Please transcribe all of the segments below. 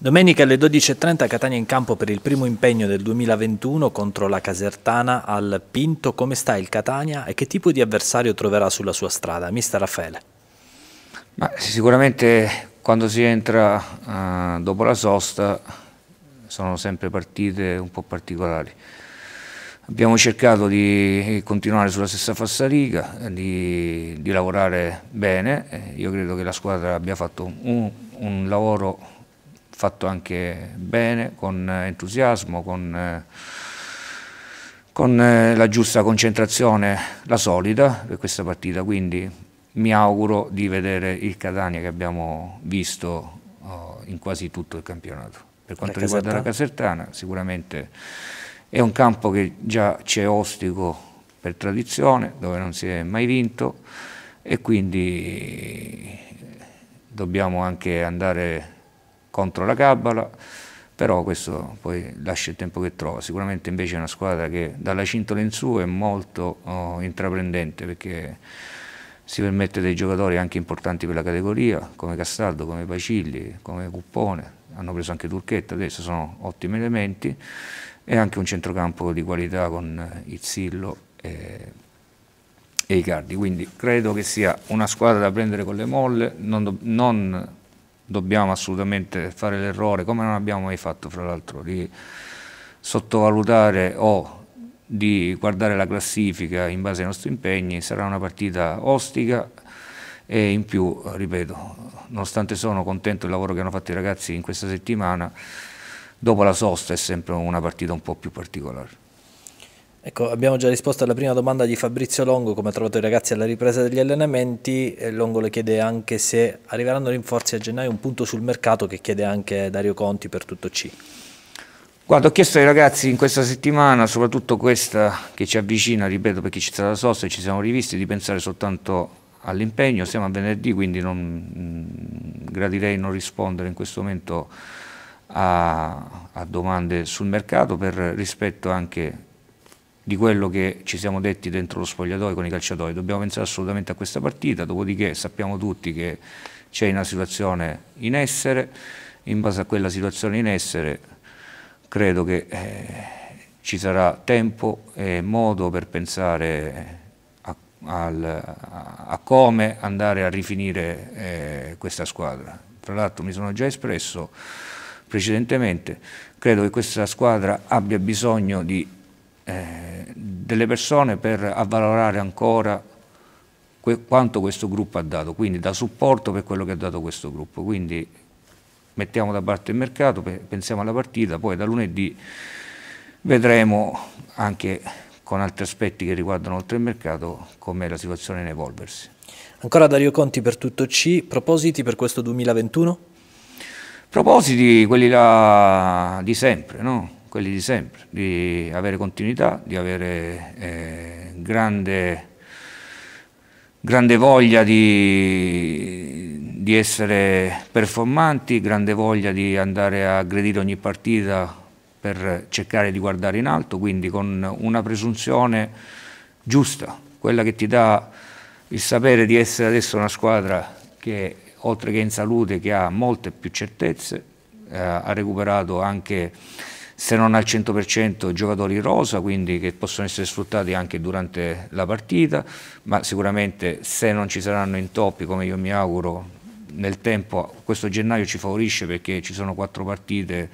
Domenica alle 12.30 Catania in campo per il primo impegno del 2021 contro la Casertana al Pinto. Come sta il Catania e che tipo di avversario troverà sulla sua strada? Mister Raffaele. Ma sicuramente quando si entra uh, dopo la sosta sono sempre partite un po' particolari. Abbiamo cercato di continuare sulla stessa falsariga, di, di lavorare bene. Eh, io credo che la squadra abbia fatto un, un lavoro fatto anche bene, con eh, entusiasmo, con, eh, con eh, la giusta concentrazione, la solida per questa partita, quindi mi auguro di vedere il Catania che abbiamo visto oh, in quasi tutto il campionato. Per quanto la riguarda la esatto. Casertana, sicuramente è un campo che già c'è ostico per tradizione, dove non si è mai vinto e quindi dobbiamo anche andare contro la Cabala, però questo poi lascia il tempo che trova. Sicuramente invece è una squadra che dalla cintola in su è molto oh, intraprendente perché si permette dei giocatori anche importanti per la categoria, come Castaldo, come Bacilli, come Cuppone, hanno preso anche Turchetta, adesso sono ottimi elementi, e anche un centrocampo di qualità con Izzillo e, e Icardi. Quindi credo che sia una squadra da prendere con le molle, non, non dobbiamo assolutamente fare l'errore, come non abbiamo mai fatto fra l'altro, di sottovalutare o di guardare la classifica in base ai nostri impegni, sarà una partita ostica e in più, ripeto, nonostante sono contento del lavoro che hanno fatto i ragazzi in questa settimana, dopo la sosta è sempre una partita un po' più particolare. Ecco, abbiamo già risposto alla prima domanda di Fabrizio Longo, come ha trovato i ragazzi alla ripresa degli allenamenti. Longo le chiede anche se arriveranno rinforzi a gennaio, un punto sul mercato che chiede anche Dario Conti per tutto C. Guarda, ho chiesto ai ragazzi in questa settimana, soprattutto questa che ci avvicina, ripeto, perché c'è stata la sosta e ci siamo rivisti, di pensare soltanto all'impegno. Siamo a venerdì, quindi non, mm, gradirei non rispondere in questo momento a, a domande sul mercato per rispetto anche di quello che ci siamo detti dentro lo spogliatoio con i calciatori, dobbiamo pensare assolutamente a questa partita, dopodiché sappiamo tutti che c'è una situazione in essere, in base a quella situazione in essere credo che eh, ci sarà tempo e modo per pensare a, al, a come andare a rifinire eh, questa squadra. Tra l'altro mi sono già espresso precedentemente, credo che questa squadra abbia bisogno di... Eh, delle persone per avvalorare ancora que quanto questo gruppo ha dato, quindi da supporto per quello che ha dato questo gruppo. Quindi mettiamo da parte il mercato, pe pensiamo alla partita, poi da lunedì vedremo anche con altri aspetti che riguardano oltre il mercato com'è la situazione in evolversi. Ancora Dario Conti per tutto C, propositi per questo 2021? Propositi quelli là di sempre, no? quelli di sempre, di avere continuità, di avere eh, grande, grande, voglia di, di, essere performanti, grande voglia di andare a aggredire ogni partita per cercare di guardare in alto, quindi con una presunzione giusta, quella che ti dà il sapere di essere adesso una squadra che oltre che in salute, che ha molte più certezze, eh, ha recuperato anche se non al 100% giocatori rosa, quindi che possono essere sfruttati anche durante la partita, ma sicuramente se non ci saranno intoppi, come io mi auguro, nel tempo questo gennaio ci favorisce perché ci sono quattro partite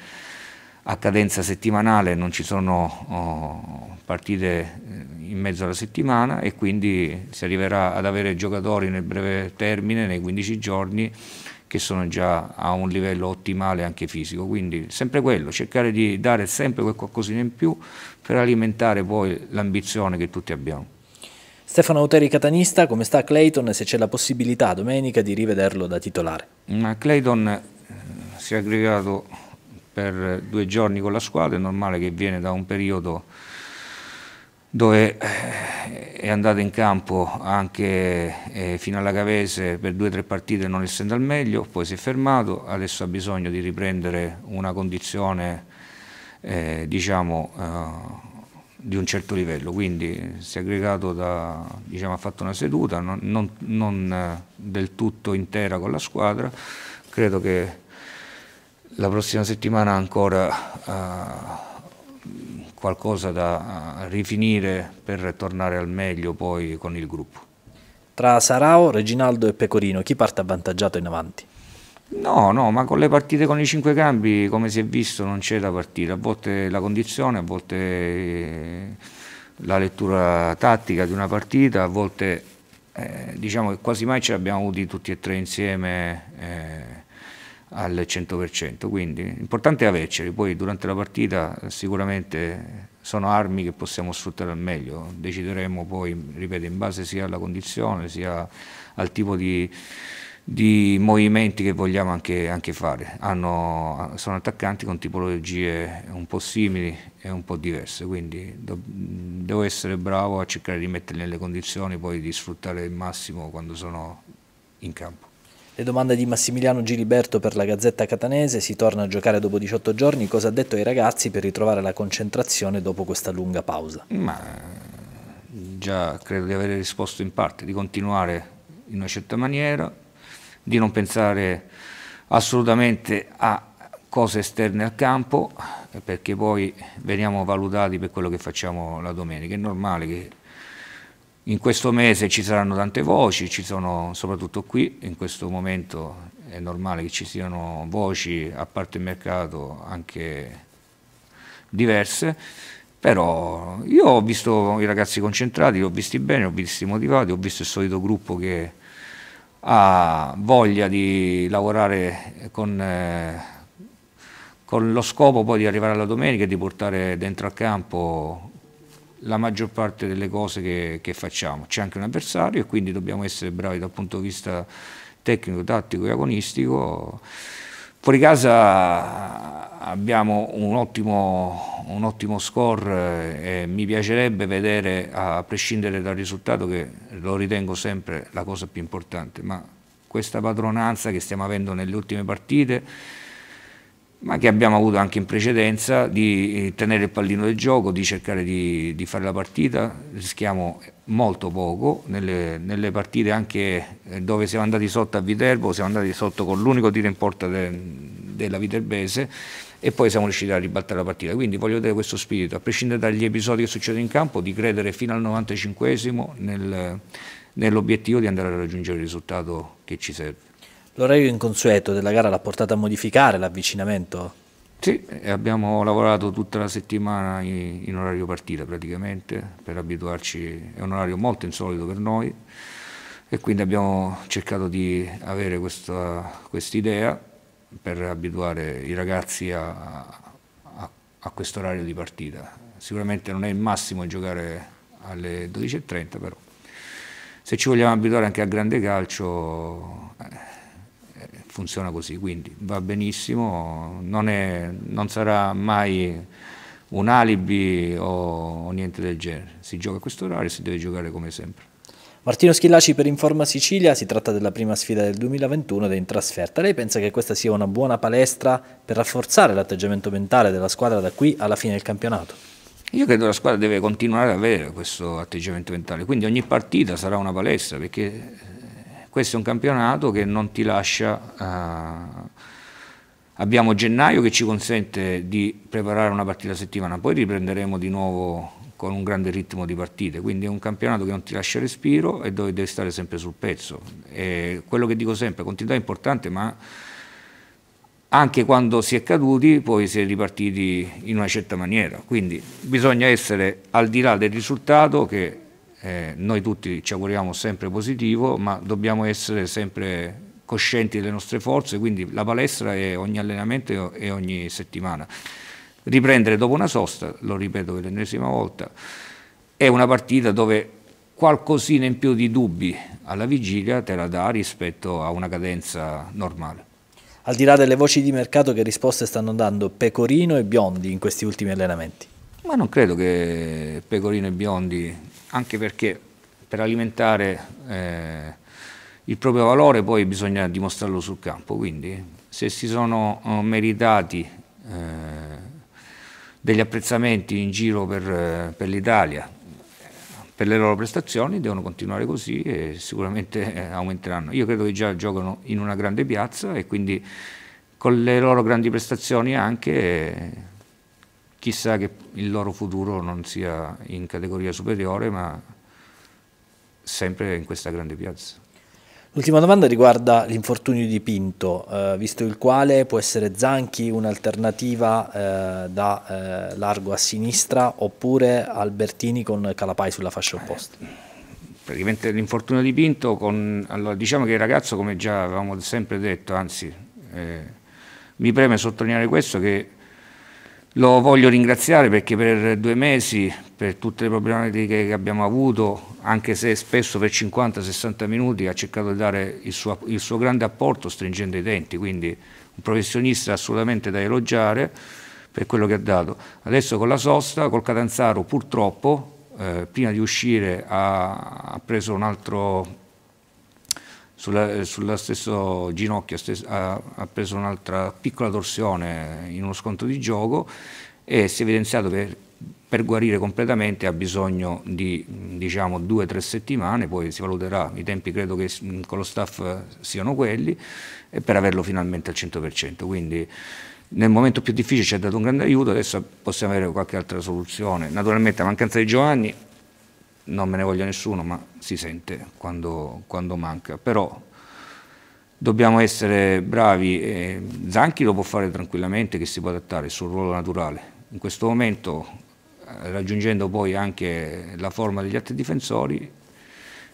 a cadenza settimanale, non ci sono oh, partite eh, in mezzo alla settimana e quindi si arriverà ad avere giocatori nel breve termine, nei 15 giorni, che sono già a un livello ottimale anche fisico, quindi sempre quello, cercare di dare sempre quel qualcosina in più per alimentare poi l'ambizione che tutti abbiamo. Stefano Auteri Catanista, come sta Clayton se c'è la possibilità domenica di rivederlo da titolare? Ma Clayton eh, si è aggregato per due giorni con la squadra, è normale che viene da un periodo dove eh, è andato in campo anche eh, fino alla Cavese per due o tre partite non essendo al meglio, poi si è fermato, adesso ha bisogno di riprendere una condizione eh, diciamo, eh, di un certo livello, quindi si è aggregato, da, diciamo, ha fatto una seduta non, non, non eh, del tutto intera con la squadra, credo che la prossima settimana ancora... Eh, qualcosa da rifinire per tornare al meglio poi con il gruppo. Tra Sarao, Reginaldo e Pecorino, chi parte avvantaggiato in avanti? No, no, ma con le partite con i cinque cambi, come si è visto, non c'è da partire. A volte la condizione, a volte eh, la lettura tattica di una partita, a volte eh, diciamo che quasi mai ce l'abbiamo avuti tutti e tre insieme. Eh, al 100%, quindi l'importante è averceli, poi durante la partita sicuramente sono armi che possiamo sfruttare al meglio, decideremo poi, ripeto, in base sia alla condizione sia al tipo di, di movimenti che vogliamo anche, anche fare, Hanno, sono attaccanti con tipologie un po' simili e un po' diverse, quindi do, devo essere bravo a cercare di metterli nelle condizioni poi di sfruttare il massimo quando sono in campo. Le domande di Massimiliano Giliberto per la Gazzetta Catanese, si torna a giocare dopo 18 giorni, cosa ha detto ai ragazzi per ritrovare la concentrazione dopo questa lunga pausa? Ma già credo di aver risposto in parte, di continuare in una certa maniera, di non pensare assolutamente a cose esterne al campo, perché poi veniamo valutati per quello che facciamo la domenica, è normale che in questo mese ci saranno tante voci, ci sono soprattutto qui, in questo momento è normale che ci siano voci, a parte il mercato, anche diverse, però io ho visto i ragazzi concentrati, li ho visti bene, li ho visti motivati, ho visto il solito gruppo che ha voglia di lavorare con, eh, con lo scopo poi di arrivare alla domenica e di portare dentro al campo la maggior parte delle cose che, che facciamo. C'è anche un avversario e quindi dobbiamo essere bravi dal punto di vista tecnico, tattico e agonistico. Fuori casa abbiamo un ottimo, un ottimo score e mi piacerebbe vedere, a prescindere dal risultato, che lo ritengo sempre la cosa più importante, ma questa padronanza che stiamo avendo nelle ultime partite ma che abbiamo avuto anche in precedenza, di eh, tenere il pallino del gioco, di cercare di, di fare la partita, rischiamo molto poco, nelle, nelle, partite anche eh, dove siamo andati sotto a Viterbo, siamo andati sotto con l'unico tiro in porta de, della Viterbese e poi siamo riusciti a ribaltare la partita, quindi voglio vedere questo spirito, a prescindere dagli episodi che succedono in campo, di credere fino al 95 nel, nell'obiettivo di andare a raggiungere il risultato che ci serve. L'orario inconsueto della gara l'ha portato a modificare l'avvicinamento? Sì, abbiamo lavorato tutta la settimana in, orario partita praticamente per abituarci, è un orario molto insolito per noi e quindi abbiamo cercato di avere questa idea per abituare i ragazzi a, a, a questo orario di partita. Sicuramente non è il massimo giocare alle 12.30 però se ci vogliamo abituare anche a grande calcio funziona così, quindi va benissimo, non, è, non sarà mai un alibi o, o, niente del genere, si gioca a questo orario e si deve giocare come sempre. Martino Schillaci per Informa Sicilia, si tratta della prima sfida del 2021 ed è in trasferta. Lei pensa che questa sia una buona palestra per rafforzare l'atteggiamento mentale della squadra da qui alla fine del campionato? Io credo che la squadra deve continuare ad avere questo atteggiamento mentale, quindi ogni partita sarà una palestra perché questo è un campionato che non ti lascia... Eh, abbiamo gennaio che ci consente di preparare una partita a settimana, poi riprenderemo di nuovo con un grande ritmo di partite, quindi è un campionato che non ti lascia respiro e dove devi stare sempre sul pezzo. E quello che dico sempre, continuità è importante, ma anche quando si è caduti poi si è ripartiti in una certa maniera, quindi bisogna essere al di là del risultato che eh, noi tutti ci auguriamo sempre positivo, ma dobbiamo essere sempre coscienti delle nostre forze, quindi la palestra è ogni allenamento e ogni settimana. Riprendere dopo una sosta, lo ripeto per l'ennesima volta, è una partita dove qualcosina in più di dubbi alla vigilia te la dà rispetto a una cadenza normale. Al di là delle voci di mercato che risposte stanno dando Pecorino e Biondi in questi ultimi allenamenti? Ma non credo che Pecorino e Biondi anche perché per alimentare eh, il proprio valore poi bisogna dimostrarlo sul campo, quindi se si sono eh, meritati eh, degli apprezzamenti in giro per, eh, per l'Italia, eh, per le loro prestazioni, devono continuare così e sicuramente aumenteranno. Io credo che già giocano in una grande piazza e quindi con le loro grandi prestazioni anche chissà che il loro futuro non sia in categoria superiore, ma sempre in questa grande piazza. L'ultima domanda riguarda l'infortunio di Pinto, eh, visto il quale può essere Zanchi un'alternativa eh, da eh, largo a sinistra oppure Albertini con Calapai sulla fascia opposta. praticamente l'infortunio di Pinto, con, allora, diciamo che il ragazzo come già avevamo sempre detto, anzi eh, mi preme sottolineare questo che lo voglio ringraziare perché per due mesi, per tutte le problematiche che abbiamo avuto, anche se spesso per 50-60 minuti ha cercato di dare il suo, il suo grande apporto stringendo i denti, quindi un professionista assolutamente da elogiare per quello che ha dato. Adesso con la sosta, col Catanzaro purtroppo, eh, prima di uscire ha, ha preso un altro sulla, sulla stesso ginocchio ha, ha preso un'altra piccola torsione in uno scontro di gioco e si è evidenziato che per guarire completamente ha bisogno di diciamo due o tre settimane, poi si valuterà, i tempi credo che con lo staff siano quelli, eh, per averlo finalmente al 100%. Quindi nel momento più difficile ci ha dato un grande aiuto, adesso possiamo avere qualche altra soluzione. Naturalmente la mancanza di Giovanni non me ne voglia nessuno, ma si sente quando, quando manca. Però dobbiamo essere bravi, eh, Zanchi lo può fare tranquillamente, che si può adattare, sul ruolo naturale. In questo momento, eh, raggiungendo poi anche la forma degli altri difensori,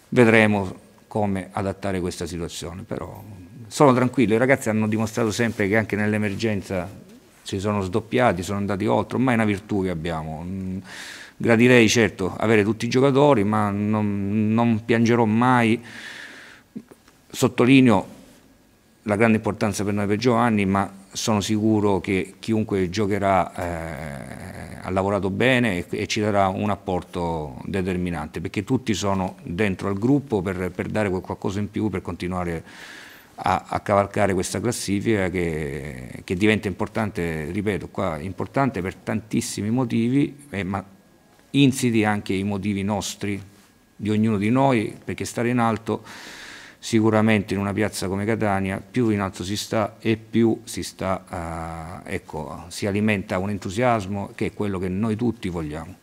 vedremo come adattare questa situazione. Però sono tranquillo, i ragazzi hanno dimostrato sempre che anche nell'emergenza si sono sdoppiati, sono andati oltre, ormai è una virtù che abbiamo. Mm, gradirei certo avere tutti i giocatori, ma non, non piangerò mai, sottolineo la grande importanza per noi per Giovanni, ma sono sicuro che chiunque giocherà eh, ha lavorato bene e, e, ci darà un apporto determinante, perché tutti sono dentro al gruppo per, per dare qualcosa in più, per continuare a, a cavalcare questa classifica che, che, diventa importante, ripeto, qua importante per tantissimi motivi, eh, ma insidi anche i motivi nostri, di ognuno di noi, perché stare in alto sicuramente in una piazza come Catania più in alto si sta e più si, sta, eh, ecco, si alimenta un entusiasmo che è quello che noi tutti vogliamo.